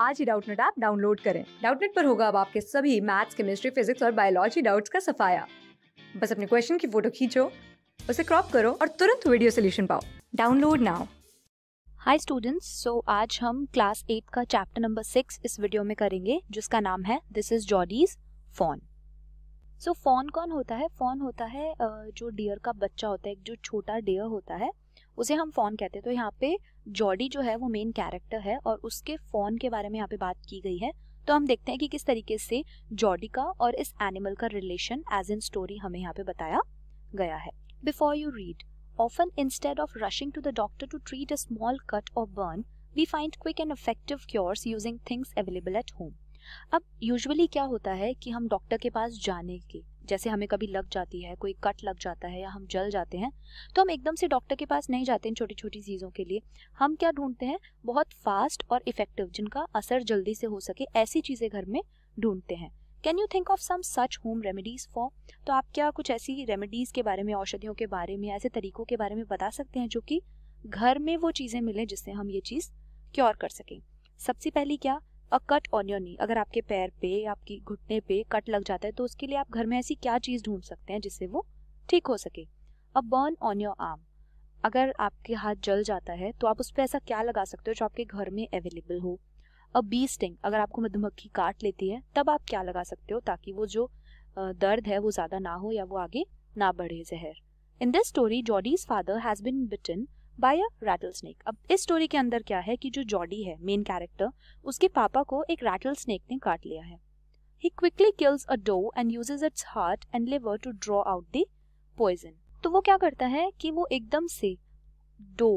आज ही Doubtnut app download करें डाउटनेट पर होगा अब आपके सभी मैथ्स केमिस्ट्री फिजिक्स और बायोलॉजी डाउट्स का सफाया बस अपने क्वेश्चन की फोटो खींचो उसे क्रॉप करो और तुरंत वीडियो सोल्यूशन पाओ download now hi students so आज हम क्लास एट का चैप्टर नंबर सिक्स इस वीडियो में करेंगे जिसका नाम है this is Jody's fawn so fawn कौन होता है फोन होता है जो डियर का बच्चा होता है जो छोटा डियर होता है उसे हम फोन कहते हैं तो यहाँ पे जॉडी जो है वो मेन कैरेक्टर है और उसके फोन के बारे में यहाँ पे बात की गई है तो हम देखते हैं कि किस तरीके से जॉडी का और इस एनिमल का रिलेशन एज इन स्टोरी हमें यहाँ पे बताया गया है before you read often instead of rushing to the doctor to treat a small cut और burn we find quick and effective cures using things available at home अब usually क्या होता है कि हम डॉक्टर के पास जाने के जैसे हमें कभी लग जाती है कोई कट लग जाता है या हम जल जाते हैं तो हम एकदम से डॉक्टर के पास नहीं जाते हैं छोटी छोटी चीज़ों के लिए हम क्या ढूंढते हैं बहुत फास्ट और इफेक्टिव जिनका असर जल्दी से हो सके ऐसी चीज़ें घर में ढूंढते हैं can you think of some such home remedies for तो आप क्या कुछ ऐसी रेमेडीज के बारे में औषधियों के बारे में ऐसे तरीकों के बारे में बता सकते हैं जो कि घर में वो चीज़ें मिलें जिससे हम ये चीज़ क्योर कर सकें सबसे पहली क्या a cut on your knee अगर आपके पैर पे आपकी घुटने पे कट लग जाता है तो उसके लिए आप घर में ऐसी क्या चीज़ ढूंढ सकते हैं जिससे वो ठीक हो सके a burn on your arm अगर आपके हाथ जल जाता है तो आप उस पर ऐसा क्या लगा सकते हो जो आपके घर में अवेलेबल हो अ बी स्टिंग अगर आपको मधुमक्खी काट लेती है तब आप क्या लगा सकते हो ताकि वो जो दर्द है वो ज़्यादा ना हो या वो आगे ना बढ़े जहर in this story Jody's father has been bitten by a rattle snake अब इस स्टोरी के अंदर क्या है कि जो जॉडी है मेन कैरेक्टर उसके पापा को एक रैटल स्नेक ने काट लिया है he quickly kills a doe and uses its heart and liver to draw out the poison तो वो क्या करता है कि वो एकदम से डो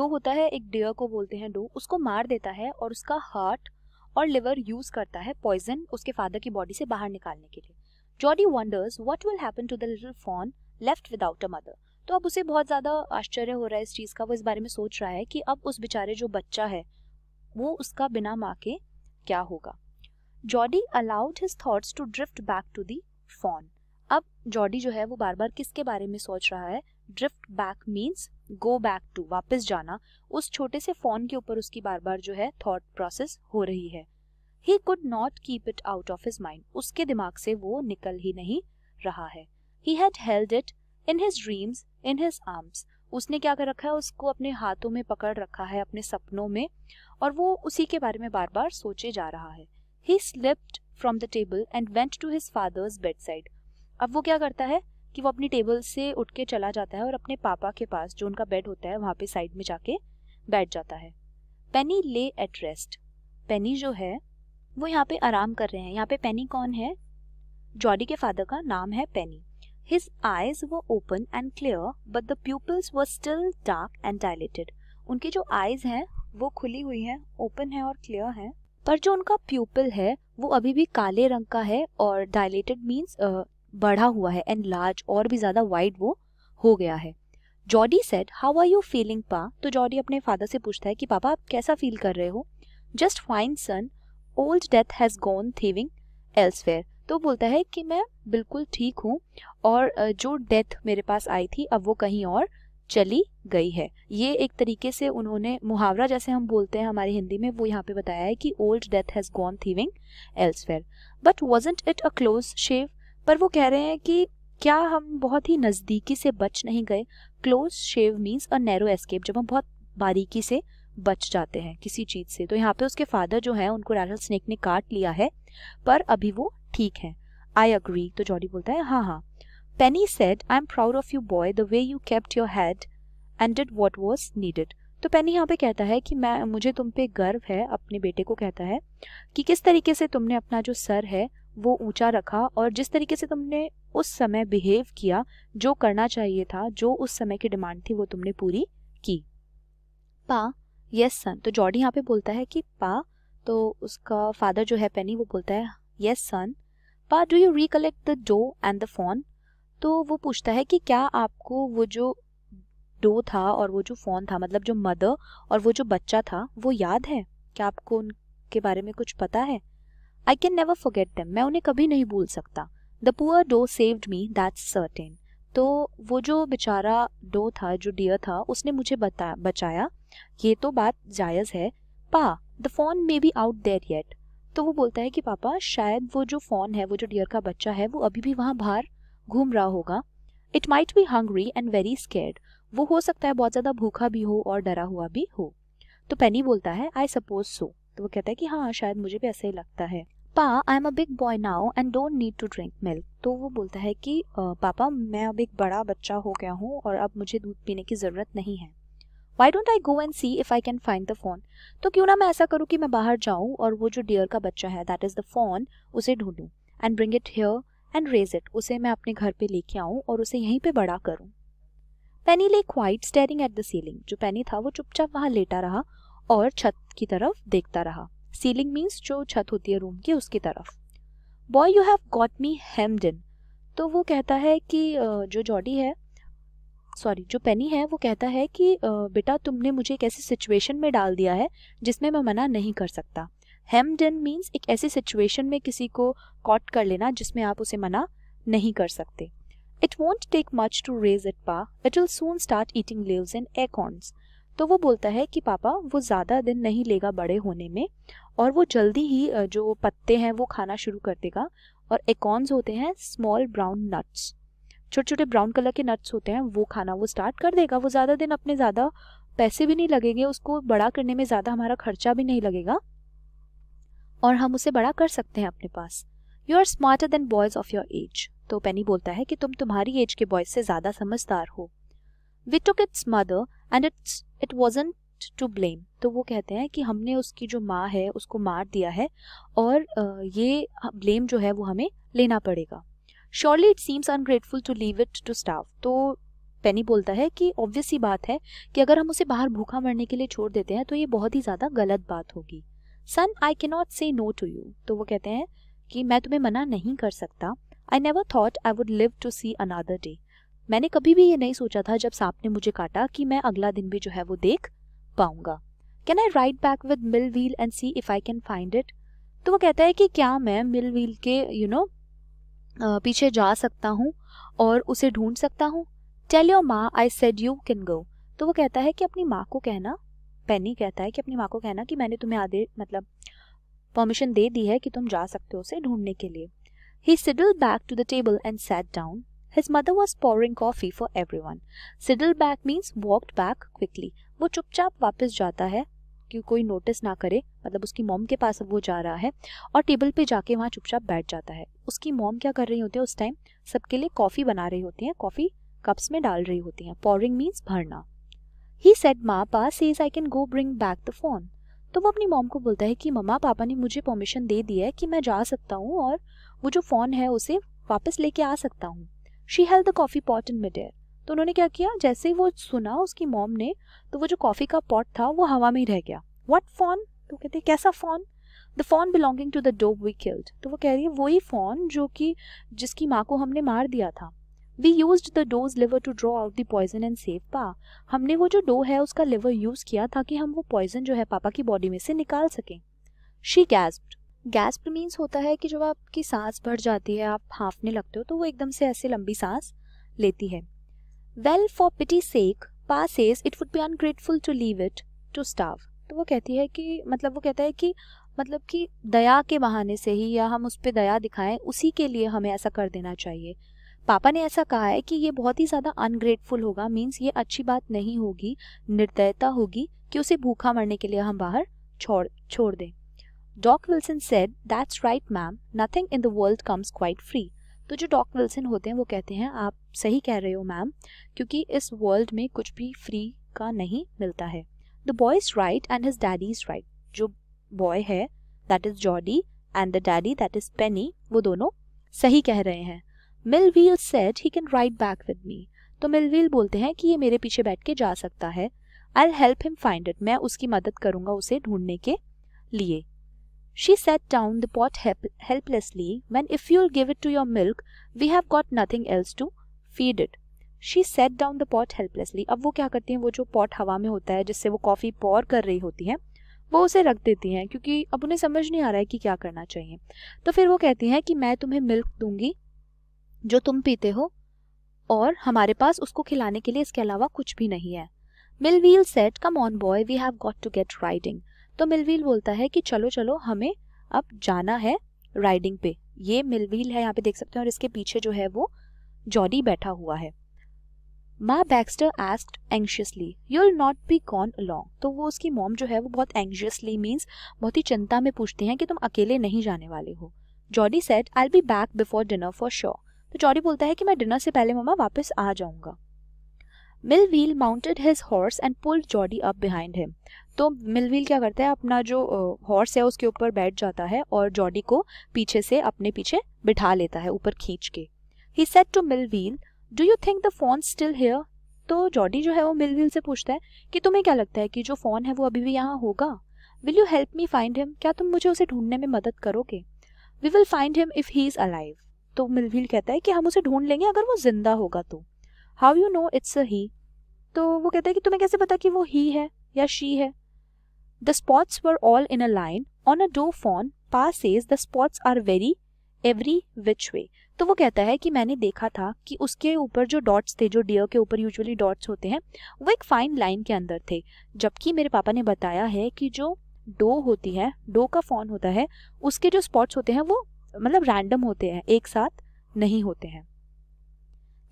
डो होता है एक डियर को बोलते हैं डो उसको मार देता है और उसका हार्ट और लिवर यूज करता है पॉइजन उसके फादर की बॉडी से बाहर निकालने के लिए Jody wonders what will happen to the little fawn left without a mother तो अब उसे बहुत ज़्यादा आश्चर्य हो रहा है इस चीज़ का वो इस बारे में सोच रहा है कि अब उस बेचारे जो बच्चा है वो उसका बिना माँ के क्या होगा Jody allowed his thoughts to drift back to the fawn अब जॉडी जो है वो बार बार किसके बारे में सोच रहा है drift back means go back to वापस जाना उस छोटे से फोन के ऊपर उसकी बार बार जो है थॉट प्रोसेस हो रही है he could not keep it out of his mind उसके दिमाग से वो निकल ही नहीं रहा है he had held it in his dreams in his arms उसने क्या कर रखा है उसको अपने हाथों में पकड़ रखा है अपने सपनों में और वो उसी के बारे में बार बार सोचे जा रहा है he slipped from the table and went to his father's bedside अब वो क्या करता है कि वो अपनी टेबल से उठ के चला जाता है और अपने पापा के पास जो उनका बेड होता है वहाँ पे साइड में जाके बैठ जाता है पेनी ले एट रेस्ट पेनी जो है वो यहाँ पे आराम कर रहे हैं यहाँ पे पेनी कौन है जॉडी के फादर का नाम है पेनी His eyes were open and clear, but the pupils were still dark and dilated. उनकी जो आईज हैं वो खुली हुई हैं, ओपन है और क्लियर है पर जो उनका प्यूपल है वो अभी भी काले रंग का है और डायलेटेड मीन्स बढ़ा हुआ है एंड लार्ज और भी ज़्यादा वाइड वो हो गया है Jody said how are you feeling pa तो जॉडी अपने फादर से पूछता है कि पापा आप कैसा फील कर रहे हो just fine son old death has gone thieving elsewhere तो बोलता है कि मैं बिल्कुल ठीक हूँ और जो डेथ मेरे पास आई थी अब वो कहीं और चली गई है ये एक तरीके से उन्होंने मुहावरा जैसे हम बोलते हैं हमारी हिंदी में वो यहाँ पे बताया है कि old death has gone thieving elsewhere but wasn't it a close shave पर वो कह रहे हैं कि क्या हम बहुत ही नज़दीकी से बच नहीं गए close shave means a narrow escape जब हम बहुत बारीकी से बच जाते हैं किसी चीज़ से तो यहाँ पे उसके फादर जो हैं उनको रैटल स्नेक ने काट लिया है पर अभी वो ठीक है आई अग्री तो जॉडी बोलता है हाँ हाँ Penny said I am proud of you boy the way you kept your head and did what was needed तो पेनी यहाँ पे कहता है कि मैं मुझे तुम पे गर्व है अपने बेटे को कहता है कि किस तरीके से तुमने अपना जो सर है वो ऊंचा रखा और जिस तरीके से तुमने उस समय बिहेव किया जो करना चाहिए था जो उस समय की डिमांड थी वो तुमने पूरी की पा यस सन तो जॉर्डी यहाँ पे बोलता है कि पा तो उसका फादर जो है पेनी वो बोलता है yes son pa do you recollect the doe and the fawn तो वो पूछता है कि क्या आपको वो जो डो था और वो जो फोन था मतलब जो मदर और वो जो बच्चा था वो याद है क्या आपको उनके बारे में कुछ पता है I can never forget them मैं उन्हें कभी नहीं भूल सकता the poor doe saved me that's certain तो वो जो बेचारा डो था जो डियर था उसने मुझे बता बचाया ये तो बात जायज़ है pa the fawn may be out there yet तो वो बोलता है कि पापा शायद वो जो फोन है वो जो डियर का बच्चा है वो अभी भी वहाँ बाहर घूम रहा होगा it might be hungry and very scared वो हो सकता है बहुत ज़्यादा भूखा भी हो और डरा हुआ भी हो तो पेनी बोलता है आई सपोज सो तो वो कहता है कि हाँ शायद मुझे भी ऐसा ही लगता है pa I am a big boy now and don't need to drink milk तो वो बोलता है कि पापा मैं अब एक बड़ा बच्चा हो गया हूँ और अब मुझे दूध पीने की ज़रूरत नहीं है why don't I go and see if I can find the fawn तो क्यों ना मैं ऐसा करूँ कि मैं बाहर जाऊँ और वो जो डियर का बच्चा है दैट इज़ द फोन उसे ढूंढूँ and bring it here and raise it उसे मैं अपने घर पर लेके आऊँ और उसे यहीं पर बड़ा करूँ Penny lay quiet staring at the ceiling जो पेनी था वो चुपचाप वहाँ लेटा रहा और छत की तरफ देखता रहा सीलिंग मीन्स जो छत होती है रूम की उसकी तरफ boy you have got me hemmed in तो वो कहता है कि जो जॉडी है सॉरी जो पेनी है वो कहता है कि बेटा तुमने मुझे एक ऐसी सिचुएशन में डाल दिया है जिसमें मैं मना नहीं कर सकता हेम डन मीन्स एक ऐसी सिचुएशन में किसी को कॉट कर लेना जिसमें आप उसे मना नहीं कर सकते it won't take much to raise it Pa it will soon start eating leaves and acorns तो वो बोलता है कि पापा वो ज़्यादा दिन नहीं लेगा बड़े होने में और वो जल्दी ही जो पत्ते हैं वो खाना शुरू कर देगा और एकॉन्स होते हैं स्मॉल ब्राउन नट्स छोटे छोटे ब्राउन कलर के नट्स होते हैं वो खाना वो स्टार्ट कर देगा वो ज़्यादा दिन अपने ज़्यादा पैसे भी नहीं लगेंगे उसको बड़ा करने में ज़्यादा हमारा खर्चा भी नहीं लगेगा और हम उसे बड़ा कर सकते हैं अपने पास you are smarter than boys of your age तो पेनी बोलता है कि तुम तुम्हारी एज के बॉयज़ से ज़्यादा समझदार हो we took its mother and it's it wasn't to blame तो वो कहते हैं कि हमने उसकी जो माँ है उसको मार दिया है और ये ब्लेम जो है वो हमें लेना पड़ेगा surely it seems ungrateful to leave it to starve तो पेनी बोलता है कि ऑब्वियस ही बात है कि अगर हम उसे बाहर भूखा मरने के लिए छोड़ देते हैं तो ये बहुत ही ज़्यादा गलत बात होगी सन आई के नॉट से नो टू यू तो वो कहते हैं कि मैं तुम्हें मना नहीं कर सकता I never thought I would live to see another day मैंने कभी भी ये नहीं सोचा था जब सांप ने मुझे काटा कि मैं अगला दिन भी जो है वो देख पाऊंगा can I ride back with Mill Wheel and see if I can find it तो वो कहता है कि क्या मैं मिल व्हील के यू you नो know, पीछे जा सकता हूँ और उसे ढूंढ सकता हूँ tell your ma I said you can go तो वो कहता है कि अपनी माँ को कहना पैनी कहता है कि अपनी माँ को कहना कि मैंने तुम्हें आदे मतलब परमिशन दे दी है कि तुम जा सकते हो उसे ढूंढने के लिए he sidled back to the table and sat down mother was pouring coffee for everyone sidled back means walked back quickly वो चुपचाप वापस जाता है कि कोई नोटिस ना करे मतलब उसकी मॉम के पास अब वो जा रहा है और टेबल पे जाके वहाँ चुपचाप बैठ जाता है उसकी मॉम क्या कर रही होती है उस टाइम सबके लिए कॉफ़ी बना रही होती हैं कॉफ़ी कप्स में डाल रही होती हैं पॉरिंग मीन्स भरना he said Ma Pa says I can go bring back the fawn तो वो अपनी मॉम को बोलता है कि मम्मा पापा ने मुझे परमिशन दे दी है कि मैं जा सकता हूँ और वो जो फ़ोन है उसे वापस लेके आ सकता हूँ she held the coffee pot in mid air तो उन्होंने क्या किया जैसे ही वो सुना उसकी मॉम ने तो वो जो कॉफ़ी का पॉट था वो हवा में ही रह गया वट फोन तो कहते कैसा fawn the fawn belonging to the doe we killed तो वो कह रही है वही फोन जो कि जिसकी माँ को हमने मार दिया था we use the doe's liver to draw out the poison and save Pa हमने वो जो डो है उसका लिवर यूज किया ताकि हम वो पॉइजन जो है पापा की बॉडी में से निकाल सकें शी गैस्प्ड गैस्प मीन्स होता है कि जब आपकी सांस भर जाती है आप हाँफने लगते हो तो वो एकदम से ऐसे लंबी सांस लेती है well for pity sake Pa says it would be ungrateful to leave it to starve तो वो कहती है कि मतलब वो कहता है कि मतलब कि दया के बहाने से ही या हम उस पर दया दिखाएं उसी के लिए हमें ऐसा कर देना चाहिए पापा ने ऐसा कहा है कि ये बहुत ही ज़्यादा अनग्रेटफुल होगा मीन्स ये अच्छी बात नहीं होगी निर्दयता होगी कि उसे भूखा मरने के लिए हम बाहर छोड़ छोड़ दें Doc Wilson said that's right ma'am nothing in the world comes quite free तो जो डॉक विल्सन होते हैं वो कहते हैं आप सही कह रहे हो मैम क्योंकि इस वर्ल्ड में कुछ भी फ्री का नहीं मिलता है the boy is right and his daddy is right जो बॉय है that is Jody and the daddy that is Penny वो दोनों सही कह रहे हैं Mill Wheel said he can ride back with me तो मिल व्हील बोलते हैं कि ये मेरे पीछे बैठ के जा सकता है I help him find it मैं उसकी मदद करूंगा उसे ढूंढने के लिए She set down the pot helplessly when if you'll give it to your milk, we have got nothing else to feed it. She set down the pot helplessly अब वो क्या करती हैं वो जो पॉट हवा में होता है जिससे वो कॉफ़ी पॉर कर रही होती हैं वो उसे रख देती हैं क्योंकि अब उन्हें समझ नहीं आ रहा है कि क्या करना चाहिए तो फिर वो कहती हैं कि मैं तुम्हें मिल्क दूंगी जो तुम पीते हो और हमारे पास उसको खिलाने के लिए इसके अलावा कुछ भी नहीं है Mill Wheel said come on boy we have got to get riding तो मिलवील बोलता है कि चलो चलो हमें अब जाना है राइडिंग पे ये मिलवील है यहाँ पे देख सकते हैं और इसके पीछे जो है वो जॉडी बैठा हुआ है Ma Baxter asked anxiously you'll not be gone along तो वो उसकी मॉम जो है वो बहुत एंशियसली मीन्स बहुत ही चिंता में पूछती हैं कि तुम अकेले नहीं जाने वाले हो Jody said I be back before dinner for sure तो जॉडी बोलता है कि मैं डिनर से पहले मम्मा वापस आ जाऊंगा Mill Wheel mounted his horse and pull Jody up behind him तो मिलवील क्या करता है अपना जो हॉर्स है उसके ऊपर बैठ जाता है और जॉडी को पीछे से अपने पीछे बिठा लेता है ऊपर खींच के he said to Mill Wheel do you think the fawn still here तो जॉडी जो है वो मिलवील से पूछता है कि तुम्हें क्या लगता है कि जो फोन है वो अभी भी यहाँ होगा will you help me find him क्या तुम मुझे उसे ढूंढने में मदद करोगे we will find him if he is alive तो मिलवील कहता है कि हम उसे ढूंढ लेंगे अगर वो जिंदा होगा तो how you know it's a he तो वो कहता है कि तुम्हें कैसे पता कि वो ही है या शी है the spots were all in a line on a doe fawn Pa says the spots are very every which way तो वो कहता है कि मैंने देखा था कि उसके ऊपर जो डॉट्स थे जो डियर के ऊपर यूजुअली डॉट्स होते हैं वो एक फाइन लाइन के अंदर थे जबकि मेरे पापा ने बताया है कि जो डो होती है डो का फोन होता है उसके जो स्पॉट्स होते हैं वो मतलब रैंडम होते हैं एक साथ नहीं होते हैं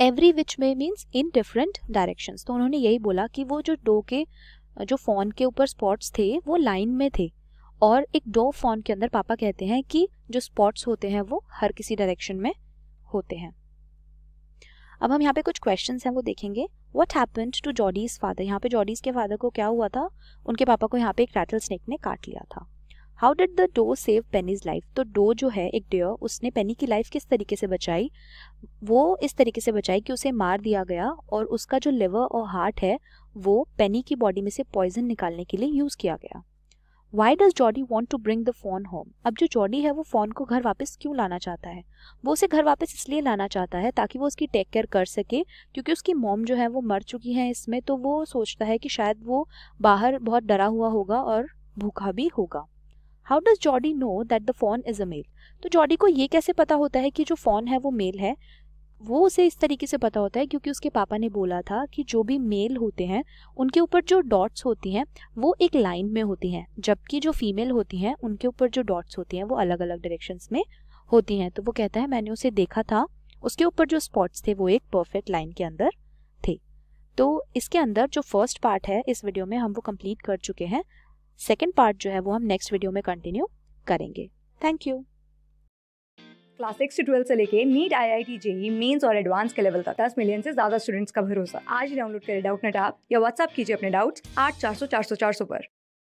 एवरी विच में मीन्स इन डिफरेंट डायरेक्शन तो उन्होंने यही बोला कि वो जो डो के जो फोन के ऊपर स्पॉट्स थे वो लाइन में थे और एक डो फोन के अंदर पापा कहते हैं कि जो स्पॉट्स होते हैं वो हर किसी डायरेक्शन में होते हैं अब हम यहाँ पे कुछ क्वेश्चन हैं वो देखेंगे what happened to Jody's father यहाँ पे जॉडीज के फादर को क्या हुआ था उनके पापा को यहाँ पे एक रैटल स्नेक ने काट लिया था how did the doe save Penny's life तो डो जो है एक डेयर उसने पेनी की लाइफ किस तरीके से बचाई वो इस तरीके से बचाई कि उसे मार दिया गया और उसका जो लिवर और हार्ट है वो पेनी की बॉडी में से पॉइजन निकालने के लिए यूज़ किया गया why does Jody want to bring the fawn home अब जो जॉडी है वो फोन को घर वापस क्यों लाना चाहता है वो उसे घर वापस इसलिए लाना चाहता है ताकि वो उसकी टेक केयर कर सके क्योंकि उसकी मॉम जो है वो मर चुकी है इसमें तो वो सोचता है कि शायद वो बाहर बहुत डरा हुआ होगा और भूखा भी होगा how does Jody know that the fawn is a male तो जॉडी को ये कैसे पता होता है कि जो फोन है वो मेल है वो उसे इस तरीके से पता होता है क्योंकि उसके पापा ने बोला था कि जो भी मेल होते हैं उनके ऊपर जो डॉट्स होती हैं वो एक लाइन में होती हैं जबकि जो फीमेल होती हैं उनके ऊपर जो डॉट्स होती हैं वो अलग अलग डायरेक्शन में होती हैं तो वो कहता है मैंने उसे देखा था उसके ऊपर जो स्पॉट्स थे वो एक परफेक्ट लाइन के अंदर थे तो इसके अंदर जो फर्स्ट पार्ट है इस वीडियो में हम वो कंप्लीट कर चुके हैं सेकेंड पार्ट जो है वो हम नेक्स्ट वीडियो में कंटिन्यू करेंगे thank you class six twelfth से लेके NEET I I T JEE mains और एडवांस के लेवल तक दस मिलियन से ज्यादा स्टूडेंट्स का भरोसा आज डाउनलोड करें डाउट नेट आप या व्हाट्सअप कीजिए अपने डाउट्स आठ चार सौ चार सौ चार सौ पर